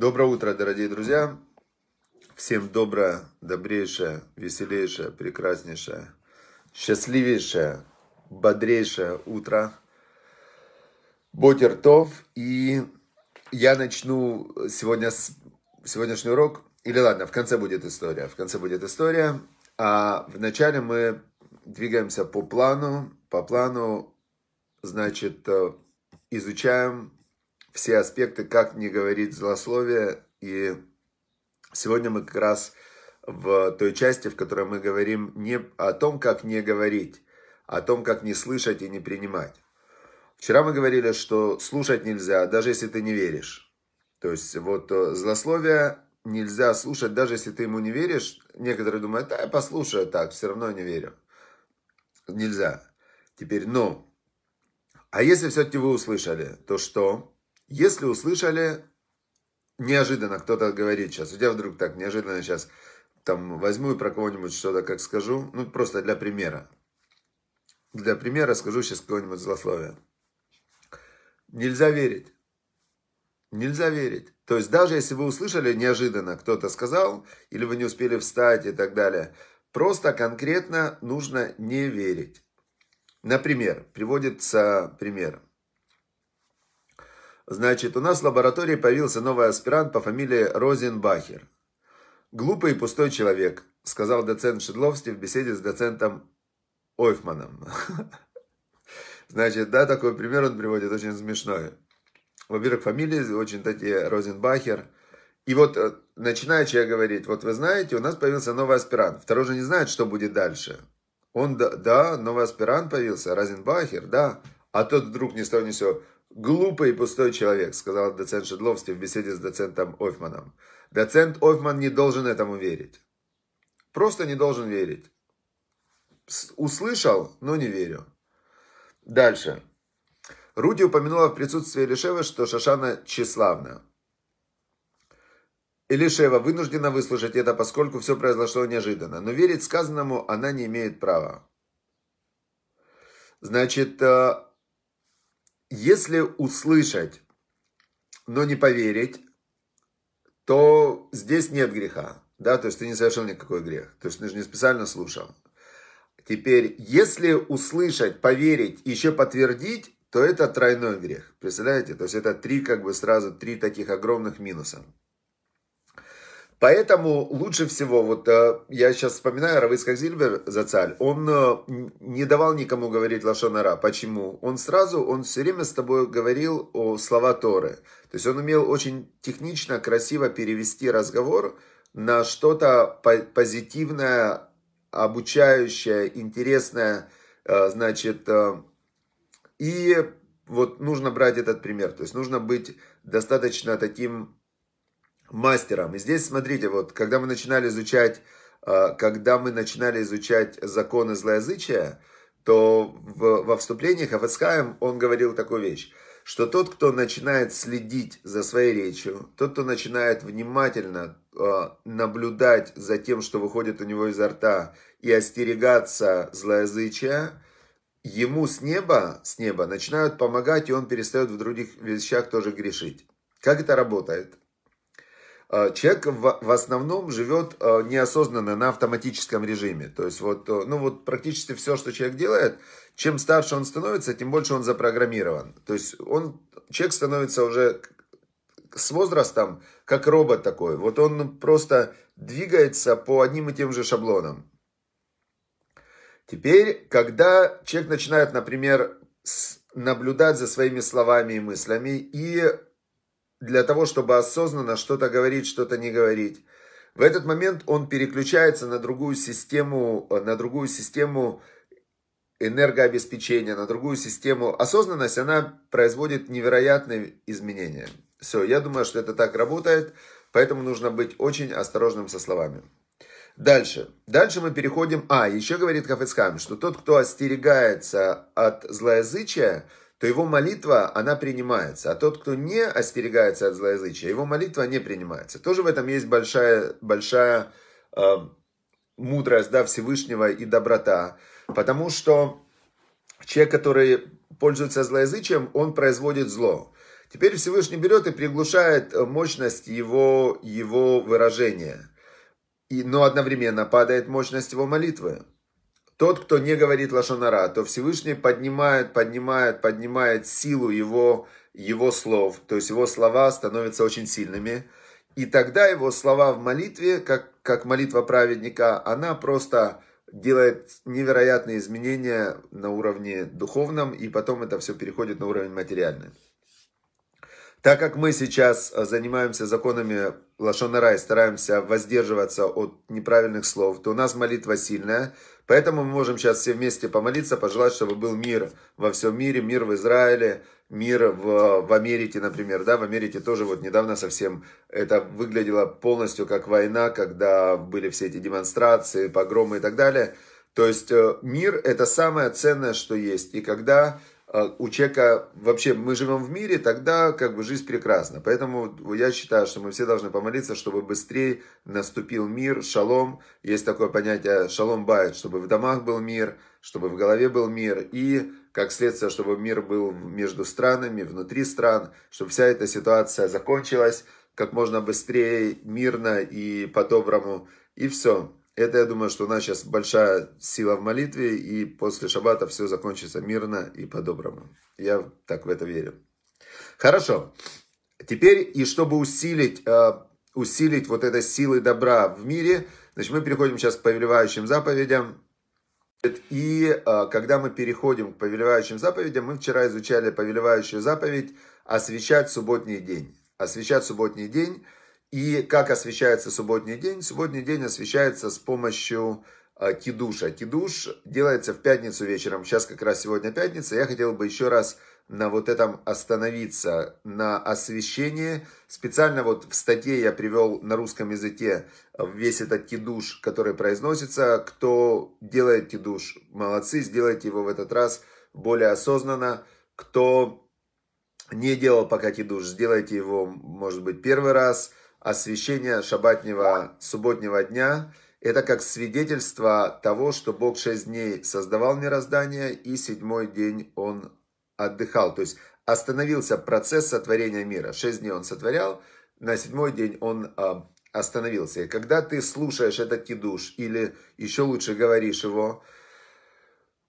Доброе утро, дорогие друзья. Всем доброе, добрейшее, веселейшее, прекраснейшее, счастливейшее, бодрейшее утро. Бодертов. И я начну сегодня с... сегодняшний урок. Или ладно, в конце будет история. В конце будет история. А вначале мы двигаемся по плану. По плану, значит, э, изучаем все аспекты, как не говорить злословие. И сегодня мы как раз в той части, в которой мы говорим не о том, как не говорить, а о том, как не слышать и не принимать. Вчера мы говорили, что слушать нельзя, даже если ты не веришь. То есть вот э, злословие нельзя слушать, даже если ты ему не веришь. Некоторые думают, да, я послушаю так, все равно не верю. Нельзя. Теперь, ну, а если все-таки вы услышали, то что? Если услышали, неожиданно кто-то говорит сейчас, у тебя вдруг так неожиданно сейчас, там, возьму и про кого-нибудь что-то как скажу, ну, просто для примера. Для примера скажу сейчас кого нибудь злословие. Нельзя верить. Нельзя верить. То есть даже если вы услышали неожиданно, кто-то сказал, или вы не успели встать и так далее, просто конкретно нужно не верить. Например, приводится пример. Значит, у нас в лаборатории появился новый аспирант по фамилии Розенбахер. «Глупый и пустой человек», — сказал доцент Шедловский в беседе с доцентом Ойфманом. Значит, да, такой пример он приводит, очень смешной. Во-первых, фамилии очень такие, Розенбахер. И вот, э, начинает человек говорить, вот вы знаете, у нас появился новый аспирант. Второй же не знает, что будет дальше. Он, да, новый аспирант появился, Розенбахер, да. А тот вдруг не с того ни сего, Глупый и пустой человек, сказал доцент Шедловский в беседе с доцентом Ойфманом. Доцент Ойфман не должен этому верить. Просто не должен верить. Услышал, но не верю. Дальше. Руди упомянула в присутствии Елишева, что Шашана тщеславна. Елишева вынуждена выслушать это, поскольку все произошло неожиданно. Но верить сказанному она не имеет права. Значит, э, если услышать, но не поверить, то здесь нет греха. Да, то есть ты не совершил никакой грех. То есть ты же не специально слушал. Теперь, если услышать, поверить, еще подтвердить, то это тройной грех. Представляете? То есть это три, как бы сразу, три таких огромных минуса. Поэтому лучше всего, вот э, я сейчас вспоминаю, Равыцкак Зильбер Зацаль, он э, не давал никому говорить лошонара. Почему? Он сразу, он все время с тобой говорил о слова Торы. То есть он умел очень технично, красиво перевести разговор на что-то позитивное, обучающее, интересное, э, значит, и вот нужно брать этот пример. То есть нужно быть достаточно таким мастером. И здесь, смотрите, вот, когда мы начинали изучать, а, когда мы начинали изучать законы злоязычия, то в, во вступлениях Авацхайм он говорил такую вещь, что тот, кто начинает следить за своей речью, тот, кто начинает внимательно а, наблюдать за тем, что выходит у него изо рта, и остерегаться злоязычия, ему с неба, с неба начинают помогать, и он перестает в других вещах тоже грешить. Как это работает? Э, человек в, в основном живет э, неосознанно на автоматическом режиме. То есть вот, э, ну вот практически все, что человек делает, чем старше он становится, тем больше он запрограммирован. То есть он, человек становится уже с возрастом как робот такой. Вот он просто двигается по одним и тем же шаблонам. Теперь, когда человек начинает, например, наблюдать за своими словами и мыслями и для того, чтобы осознанно что-то говорить, что-то не говорить. В этот момент он переключается на другую систему, э, на другую систему энергообеспечения, на другую систему. Осознанность, она производит невероятные изменения. Все, я думаю, что это так работает, поэтому нужно быть очень осторожным со словами. Дальше. Дальше мы переходим... А, еще говорит Хафицхайм, что тот, кто остерегается от злоязычия, то его молитва, она принимается. А тот, кто не остерегается от злоязычия, его молитва не принимается. Тоже в этом есть большая, большая э, мудрость да, Всевышнего и доброта. Потому что человек, который пользуется злоязычием, он производит зло. Теперь Всевышний берет и приглушает э, мощность его, его выражения. И, но одновременно падает мощность его молитвы. Тот, кто не говорит лашонара, то Всевышний поднимает, поднимает, поднимает силу его, его слов. То есть его слова становятся очень сильными. И тогда его слова в молитве, как, как молитва праведника, она просто делает невероятные изменения на уровне духовном, и потом это все переходит на уровень материальный. Так как мы сейчас э, занимаемся законами Лашонара и стараемся воздерживаться от неправильных слов, то у нас молитва сильная – Поэтому мы можем сейчас все вместе помолиться, пожелать, чтобы был мир во всем мире, мир в Израиле, мир в, в Америке, например. Да, в Америке тоже вот недавно совсем это выглядело полностью как война, когда были все эти демонстрации, погромы и так далее. То есть э, мир это самое ценное, что есть. И когда а, у человека вообще мы живем в мире, тогда как бы жизнь прекрасна. Поэтому я считаю, что мы все должны помолиться, чтобы быстрее наступил мир, шалом. Есть такое понятие шалом бает, чтобы в домах был мир, чтобы в голове был мир. И как следствие, чтобы мир был между странами, внутри стран, чтобы вся эта ситуация закончилась как можно быстрее, мирно и по-доброму. И все. Это, я думаю, что у нас сейчас большая сила в молитве, и после шаббата все закончится мирно и по-доброму. Я так в это верю. Хорошо. Теперь, и чтобы усилить, э, усилить вот это силы добра в мире, значит, мы переходим сейчас к повелевающим заповедям. И э, когда мы переходим к повелевающим заповедям, мы вчера изучали повелевающую заповедь «Освещать субботний день». «Освещать субботний день» И как освещается субботний день? Субботний день освещается с помощью э, кидуша. Кидуш делается в пятницу вечером. Сейчас как раз сегодня пятница. Я хотел бы еще раз на вот этом остановиться, на освещении. Специально вот в статье я привел на русском языке весь этот кидуш, который произносится. Кто делает кидуш, молодцы, сделайте его в этот раз более осознанно. Кто не делал пока кидуш, сделайте его, может быть, первый раз – освящение шабатнего субботнего дня – это как свидетельство того, что Бог шесть дней создавал мироздание, и седьмой день Он отдыхал. То есть остановился процесс сотворения мира. Шесть дней Он сотворял, на седьмой день Он а, остановился. И когда ты слушаешь этот кидуш, или еще лучше говоришь его,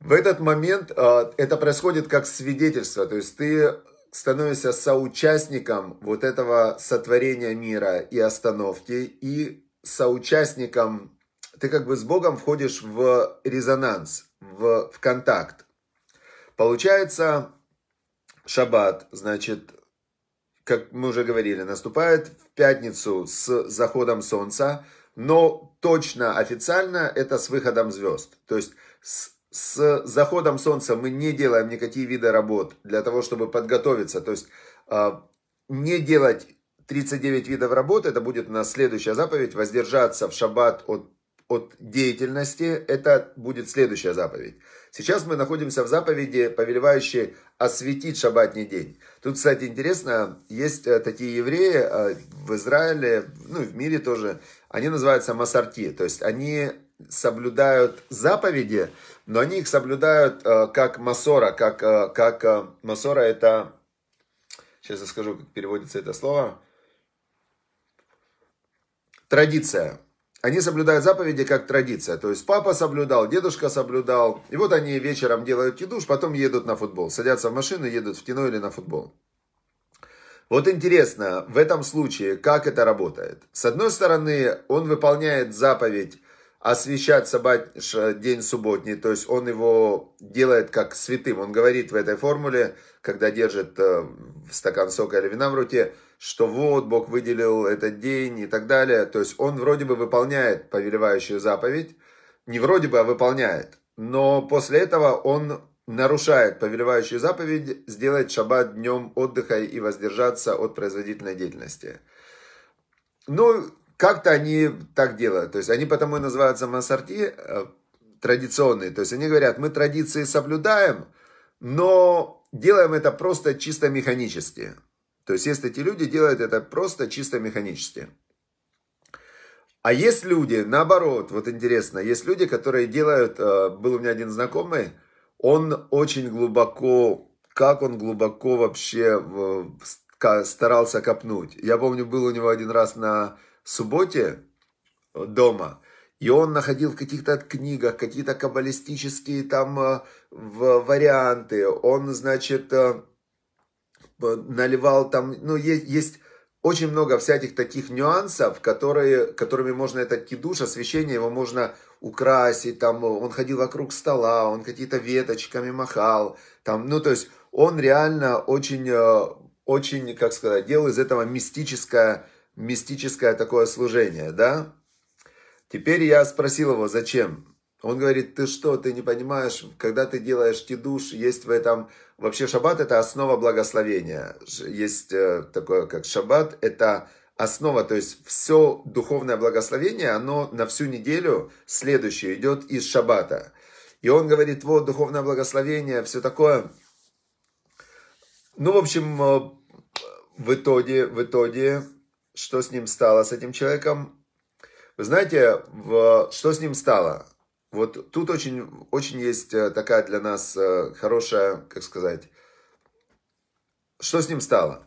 в этот момент а, это происходит как свидетельство, то есть ты становишься соучастником вот этого сотворения мира и остановки, и соучастником, ты как бы с Богом входишь в резонанс, в, в контакт. Получается, шаббат, значит, как мы уже говорили, наступает в пятницу с заходом солнца, но точно официально это с выходом звезд. То есть с с заходом солнца мы не делаем никакие виды работ для того, чтобы подготовиться. То есть а, не делать 39 видов работ, это будет у нас следующая заповедь, воздержаться в шаббат от, от деятельности, это будет следующая заповедь. Сейчас мы находимся в заповеди, повелевающей осветить шаббатний день. Тут, кстати, интересно, есть э, такие евреи э, в Израиле, ну и в мире тоже, они называются масарти, то есть они соблюдают заповеди, но они их соблюдают э, как масора, как, э, как э, масора это, сейчас я скажу, как переводится это слово, традиция. Они соблюдают заповеди как традиция. То есть папа соблюдал, дедушка соблюдал. И вот они вечером делают кидуш, потом едут на футбол. Садятся в машину, едут в кино или на футбол. Вот интересно, в этом случае, как это работает? С одной стороны, он выполняет заповедь освещать собачий день субботний, то есть он его делает как святым. Он говорит в этой формуле, когда держит э, стакан сока или вина в руке, что вот Бог выделил этот день и так далее. То есть он вроде бы выполняет повелевающую заповедь, не вроде бы, а выполняет. Но после этого он нарушает повелевающую заповедь сделать шаббат днем отдыха и воздержаться от производительной деятельности. Ну, как-то они так делают. То есть они потому и называются массорти э, традиционные. То есть они говорят, мы традиции соблюдаем, но делаем это просто чисто механически. То есть есть эти люди, делают это просто чисто механически. А есть люди, наоборот, вот интересно, есть люди, которые делают, э, был у меня один знакомый, он очень глубоко, как он глубоко вообще старался копнуть. Я помню, был у него один раз на субботе э, дома, и он находил в каких-то книгах какие-то каббалистические там э, варианты. Он, значит, э, наливал там, ну, есть, есть очень много всяких таких нюансов, которые, которыми можно этот кидуш, освещение его можно украсить, там, он ходил вокруг стола, он какие-то веточками махал, там, ну, то есть, он реально очень, очень, как сказать, делал из этого мистическое мистическое такое служение, да? Теперь я спросил его, зачем? Он говорит, ты что, ты не понимаешь, когда ты делаешь тидуш, есть в этом... Вообще шаббат – это основа благословения. Есть э, такое, как шаббат – это основа, то есть все духовное благословение, оно на всю неделю следующее идет из шаббата. И он говорит, вот духовное благословение, все такое. Ну, в общем, э, в итоге, в итоге что с ним стало, с этим человеком. Вы знаете, в, что с ним стало? Вот тут очень, очень есть э, такая для нас э, хорошая, как сказать, что с ним стало?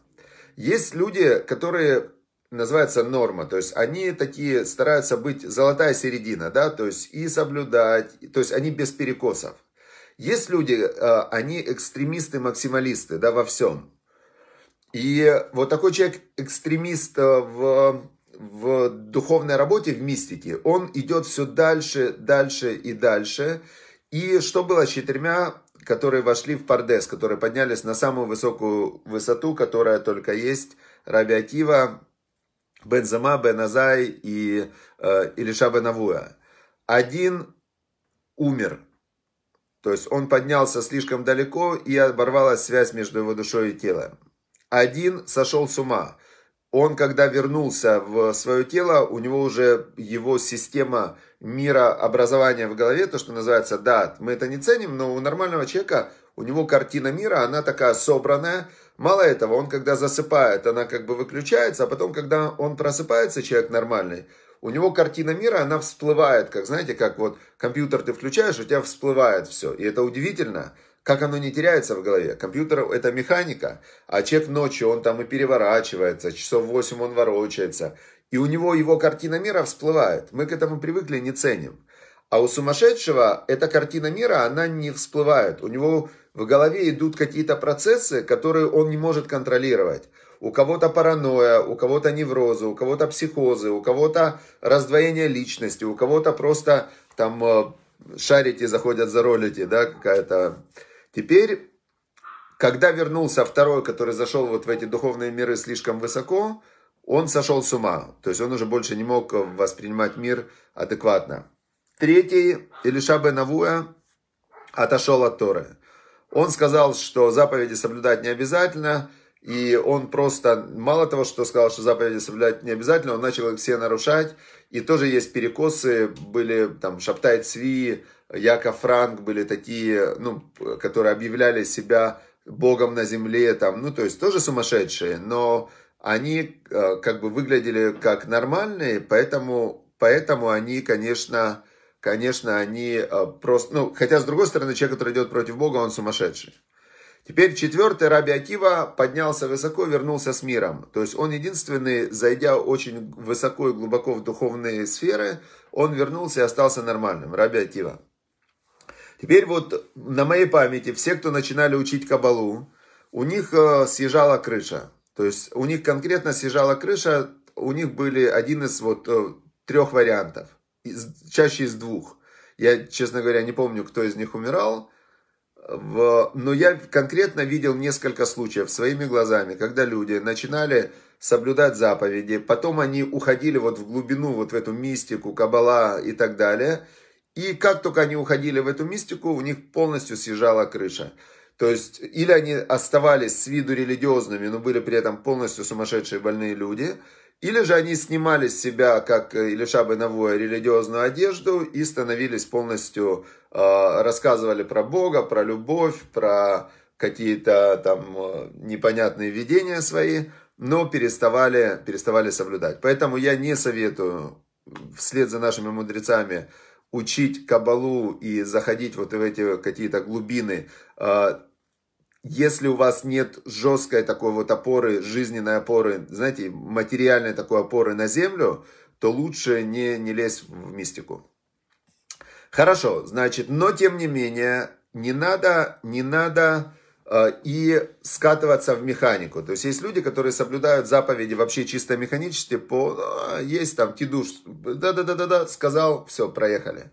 Есть люди, которые называются норма, то есть они такие стараются быть золотая середина, да, то есть и соблюдать, то есть они без перекосов. Есть люди, э, они экстремисты, максималисты, да, во всем. И э, вот такой человек, экстремист э, в, в духовной работе, в мистике, он идет все дальше, дальше и дальше. И что было с четырьмя, которые вошли в Пардес, которые поднялись на самую высокую высоту, которая только есть, Раби Акива, Бензема, Беназай и э, Илиша Бенавуя. Один умер, то есть он поднялся слишком далеко и оборвалась связь между его душой и телом. Один сошел с ума. Он, когда вернулся в свое тело, у него уже его система мира образования в голове, то, что называется, да, мы это не ценим, но у нормального человека, у него картина мира, она такая собранная. Мало этого, он когда засыпает, она как бы выключается, а потом, когда он просыпается, человек нормальный, у него картина мира, она всплывает, как, знаете, как вот компьютер ты включаешь, у тебя всплывает все. И это удивительно, как оно не теряется в голове. Компьютер – это механика, а человек ночью, он там и переворачивается, часов 8 он ворочается, и у него его картина мира всплывает. Мы к этому привыкли, не ценим. А у сумасшедшего эта картина мира, она не всплывает. У него в голове идут какие-то процессы, которые он не может контролировать. У кого-то паранойя, у кого-то неврозы, у кого-то психозы, у кого-то раздвоение личности, у кого-то просто там э, шарики заходят за ролики, да, какая-то Теперь, когда вернулся второй, который зашел вот в эти духовные миры слишком высоко, он сошел с ума. То есть он уже больше не мог воспринимать мир адекватно. Третий, Илиша бен отошел от Торы. Он сказал, что заповеди соблюдать не обязательно, и он просто, мало того, что сказал, что заповеди соблюдать не обязательно, он начал их все нарушать. И тоже есть перекосы, были там Шаптай Цви, Яков Франк были такие, ну, которые объявляли себя богом на земле, там, ну, то есть тоже сумасшедшие, но они э, как бы выглядели как нормальные, поэтому, поэтому они, конечно, конечно, они э, просто, ну, хотя, с другой стороны, человек, который идет против Бога, он сумасшедший. Теперь четвертый, Раби Акива поднялся высоко, вернулся с миром. То есть он единственный, зайдя очень высоко и глубоко в духовные сферы, он вернулся и остался нормальным, Раби Акива. Теперь вот на моей памяти все, кто начинали учить кабалу, у них э, съезжала крыша. То есть у них конкретно съезжала крыша, у них были один из вот э, трех вариантов, из, чаще из двух. Я, честно говоря, не помню, кто из них умирал, в, но я конкретно видел несколько случаев своими глазами, когда люди начинали соблюдать заповеди, потом они уходили вот в глубину, вот в эту мистику, кабала и так далее – и как только они уходили в эту мистику, у них полностью съезжала крыша. То есть, или они оставались с виду религиозными, но были при этом полностью сумасшедшие больные люди, или же они снимали с себя, как э, Илиша Беновое, религиозную одежду и становились полностью, э, рассказывали про Бога, про любовь, про какие-то там э, непонятные видения свои, но переставали, переставали соблюдать. Поэтому я не советую вслед за нашими мудрецами учить кабалу и заходить вот в эти какие-то глубины, а, если у вас нет жесткой такой вот опоры, жизненной опоры, знаете, материальной такой опоры на землю, то лучше не, не лезть в мистику. Хорошо, значит, но тем не менее, не надо, не надо Э, и скатываться в механику. То есть есть люди, которые соблюдают заповеди вообще чисто механически, по «Ну, есть там кидуш, да-да-да-да-да, сказал, все, проехали.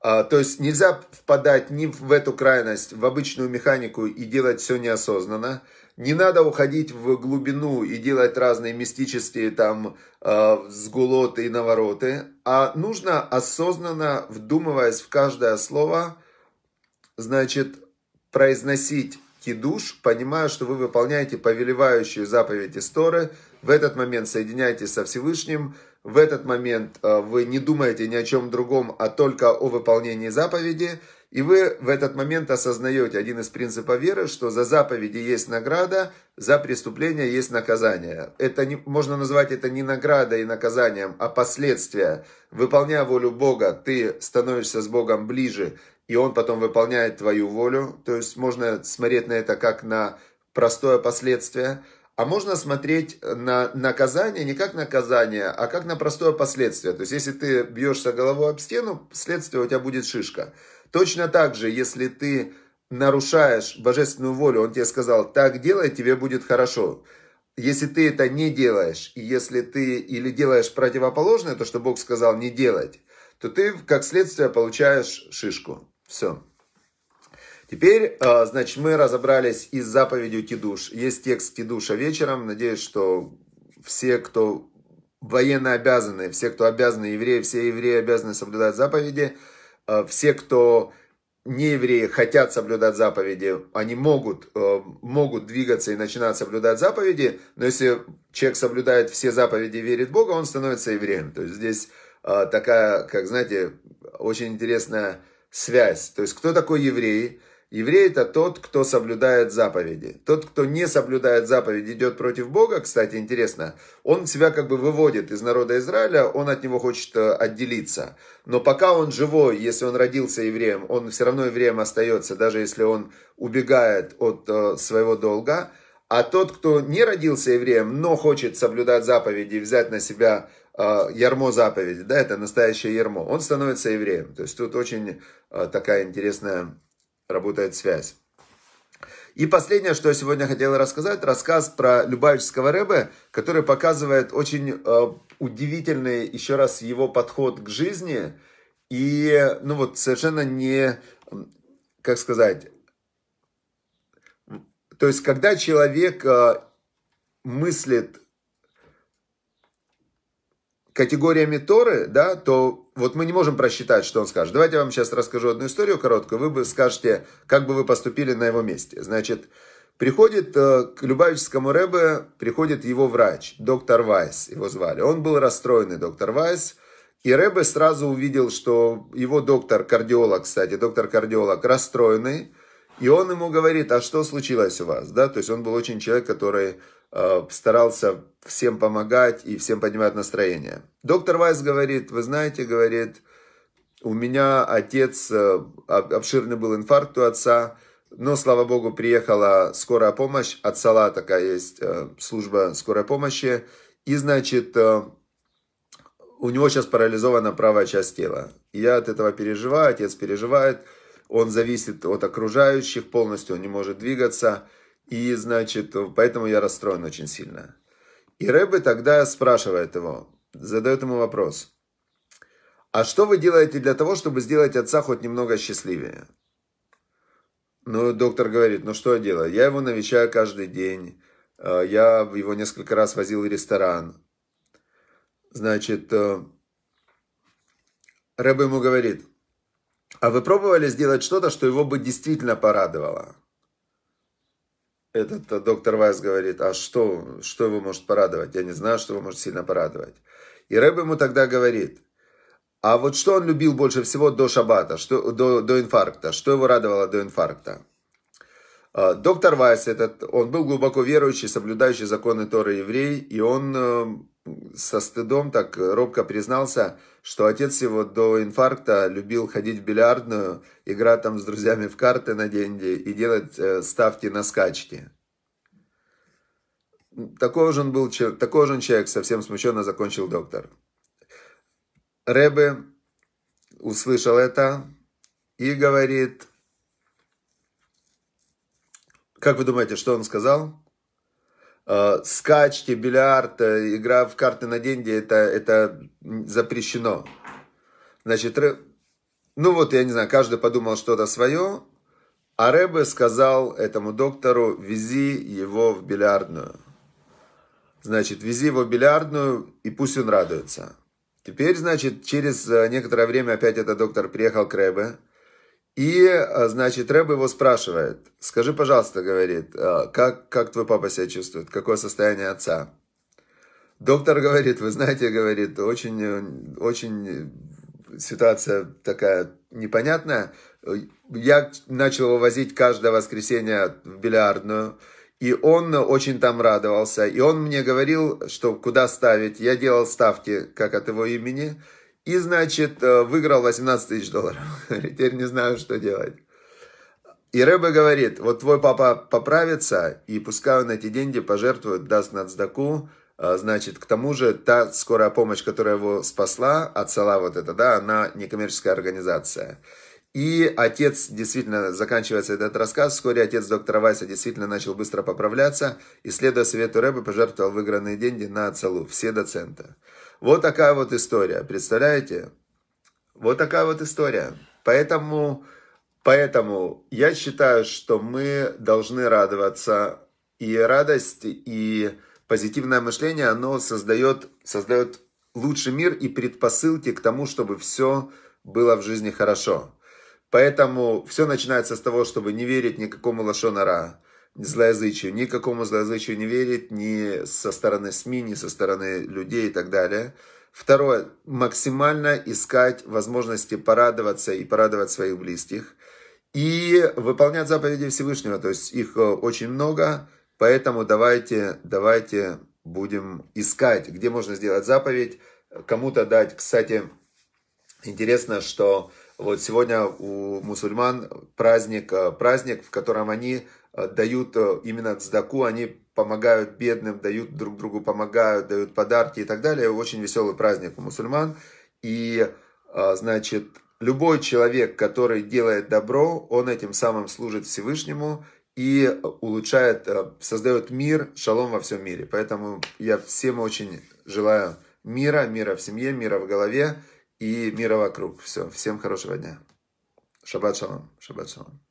А, то есть нельзя впадать ни в эту крайность, в обычную механику и делать все неосознанно. Не надо уходить в глубину и делать разные мистические там э, сгулоты и навороты, а нужно осознанно, вдумываясь в каждое слово, значит, произносить кидуш, понимая, что вы выполняете повелевающую заповедь Исторы, в этот момент соединяетесь со Всевышним, в этот момент э, вы не думаете ни о чем другом, а только о выполнении заповеди, и вы в этот момент осознаете один из принципов веры, что за заповеди есть награда, за преступление есть наказание. Это не, можно назвать это не наградой и наказанием, а последствия. Выполняя волю Бога, ты становишься с Богом ближе и он потом выполняет твою волю. То есть можно смотреть на это как на простое последствие, а можно смотреть на наказание не как наказание, а как на простое последствие. То есть если ты бьешься головой об стену, следствие у тебя будет шишка. Точно так же, если ты нарушаешь божественную волю, он тебе сказал, так делай, тебе будет хорошо. Если ты это не делаешь, и если ты или делаешь противоположное, то, что Бог сказал не делать, то ты как следствие получаешь шишку. Все. Теперь, э, значит, мы разобрались из с заповедью Тидуш. Есть текст Тидуша вечером. Надеюсь, что все, кто военно обязаны, все, кто обязаны евреи, все евреи обязаны соблюдать заповеди. Э, все, кто не евреи хотят соблюдать заповеди, они могут, э, могут двигаться и начинать соблюдать заповеди, но если человек соблюдает все заповеди и верит в Бога, он становится евреем. То есть здесь такая, как знаете, очень интересная связь. То есть кто такой еврей? Еврей – это тот, кто соблюдает заповеди. Тот, кто не соблюдает заповеди, идет против Бога, кстати, интересно, он себя как бы выводит из народа Израиля, он от него хочет э, отделиться. Но пока он живой, если он родился евреем, он все равно евреем остается, даже если он убегает от э, своего долга. А тот, кто не родился евреем, но хочет соблюдать заповеди взять на себя Э, ярмо заповеди, да, это настоящее ярмо, он становится евреем. То есть тут очень э, такая интересная работает связь. И последнее, что я сегодня хотел рассказать, рассказ про Любавического Рэбе, который показывает очень э, удивительный, еще раз, его подход к жизни и, ну вот, совершенно не, как сказать, то есть, когда человек мыслит категориями Торы, да, то вот мы не можем просчитать, что он скажет. Давайте я вам сейчас расскажу одну историю короткую, вы бы скажете, как бы вы поступили на его месте. Значит, приходит э, к Любавическому Рэбе, приходит его врач, доктор Вайс, его звали. Он был расстроенный, доктор Вайс, и Рэбе сразу увидел, что его доктор-кардиолог, кстати, доктор-кардиолог расстроенный, и он ему говорит, а что случилось у вас, да, то есть он был очень человек, который Э, старался всем помогать и всем поднимать настроение. Доктор Вайс говорит, вы знаете, говорит, у меня отец, э, обширный был инфаркт у отца, но, слава богу, приехала скорая помощь, от сала такая есть э, служба скорой помощи, и, значит, у него сейчас парализована правая часть тела. Я от этого переживаю, отец переживает, он зависит от окружающих полностью, он не может двигаться, и, значит, поэтому я расстроен очень сильно. И Рэбе тогда спрашивает его, задает ему вопрос. А что вы делаете для того, чтобы сделать отца хоть немного счастливее? Ну, доктор говорит, ну что я делаю? Я его навещаю каждый день. Э, я его несколько раз возил в ресторан. Значит, э, Рэбе ему говорит, а вы пробовали сделать что-то, что его бы действительно порадовало? этот э, доктор Вайс говорит, а что, что его может порадовать? Я не знаю, что его может сильно порадовать. И Рэб ему тогда говорит, а вот что он любил больше всего до шабата, что, до, до инфаркта? Что его радовало до инфаркта? А, доктор Вайс, этот, он был глубоко верующий, соблюдающий законы Торы еврей, и он э, со стыдом так робко признался, что отец его до инфаркта любил ходить в бильярдную, играть там с друзьями в карты на деньги и делать э, ставки на скачки. Такой же он был, такой же он человек, совсем смущенно закончил доктор. Рэбе услышал это и говорит – как вы думаете, что он сказал? Э, скачки, бильярд, э, игра в карты на деньги, это, это запрещено. Значит, ну вот, я не знаю, каждый подумал что-то свое, а Рэбе сказал этому доктору, вези его в бильярдную. Значит, вези его в бильярдную, и пусть он радуется. Теперь, значит, через э, некоторое время опять этот доктор приехал к Рэбе, и, а, значит, Рэб его спрашивает, скажи, пожалуйста, говорит, а, как, как твой папа себя чувствует, какое состояние отца? Доктор говорит, вы знаете, говорит, очень, очень ситуация такая непонятная. Я начал его возить каждое воскресенье в бильярдную, и он очень там радовался. И он мне говорил, что куда ставить. Я делал ставки, как от его имени – и, значит, э, выиграл 18 тысяч долларов. Теперь не знаю, что делать. И Рэбе говорит, вот твой папа поправится, и пускай он эти деньги пожертвует, даст на нацдаку, э, значит, к тому же та скорая помощь, которая его спасла, отцела вот это, да, она некоммерческая организация. И отец действительно, заканчивается этот рассказ, вскоре отец доктора Вайса действительно начал быстро поправляться и, следуя совету Рэба, пожертвовал выигранные деньги на отцелу, все доцента. Вот такая вот история, представляете? Вот такая вот история. Поэтому, поэтому я считаю, что мы должны радоваться. И радость, и позитивное мышление, оно создает, создает лучший мир и предпосылки к тому, чтобы все было в жизни хорошо. Поэтому все начинается с того, чтобы не верить никакому лошонара, злоязычию, никакому злоязычию не верить ни со стороны СМИ, ни со стороны людей и так далее. Второе, максимально искать возможности порадоваться и порадовать своих близких. И выполнять заповеди Всевышнего, то есть их э, очень много, поэтому давайте, давайте будем искать, где можно сделать заповедь, кому-то дать. Кстати, интересно, что вот сегодня у мусульман праздник, э, праздник, в котором они э, дают э, именно цдаку, они помогают бедным, дают друг другу, помогают, дают подарки и так далее. Очень веселый праздник у мусульман. И, значит, любой человек, который делает добро, он этим самым служит Всевышнему и улучшает, создает мир, шалом во всем мире. Поэтому я всем очень желаю мира, мира в семье, мира в голове и мира вокруг. Все. Всем хорошего дня. Шаббат шалом. Шаббат шалом.